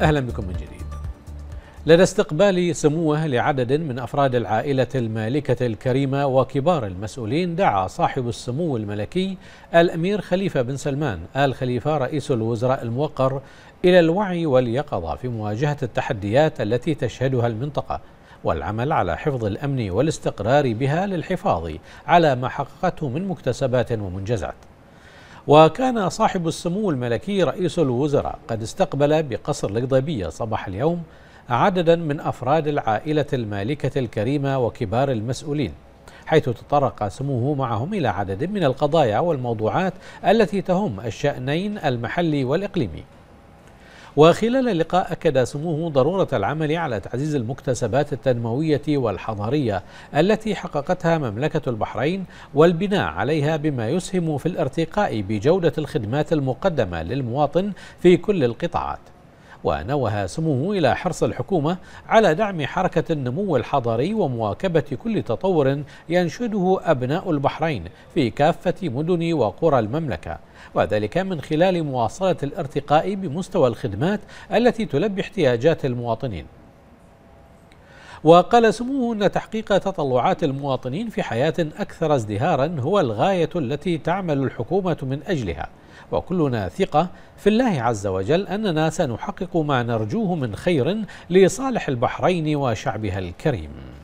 أهلا بكم من جديد لدى استقبال سموه لعدد من أفراد العائلة المالكة الكريمة وكبار المسؤولين دعا صاحب السمو الملكي الأمير خليفة بن سلمان آل خليفة رئيس الوزراء الموقر إلى الوعي واليقظة في مواجهة التحديات التي تشهدها المنطقة والعمل على حفظ الأمن والاستقرار بها للحفاظ على ما حققته من مكتسبات ومنجزات وكان صاحب السمو الملكي رئيس الوزراء قد استقبل بقصر القضيبية صباح اليوم عددا من أفراد العائلة المالكة الكريمة وكبار المسؤولين حيث تطرق سموه معهم إلى عدد من القضايا والموضوعات التي تهم الشأنين المحلي والإقليمي وخلال اللقاء أكد سموه ضرورة العمل على تعزيز المكتسبات التنموية والحضارية التي حققتها مملكة البحرين والبناء عليها بما يسهم في الارتقاء بجودة الخدمات المقدمة للمواطن في كل القطاعات ونوه سموه إلى حرص الحكومة على دعم حركة النمو الحضري ومواكبة كل تطور ينشده أبناء البحرين في كافة مدن وقرى المملكة وذلك من خلال مواصلة الارتقاء بمستوى الخدمات التي تلبي احتياجات المواطنين وقال سموه أن تحقيق تطلعات المواطنين في حياة أكثر ازدهارا هو الغاية التي تعمل الحكومة من أجلها وكلنا ثقة في الله عز وجل أننا سنحقق ما نرجوه من خير لصالح البحرين وشعبها الكريم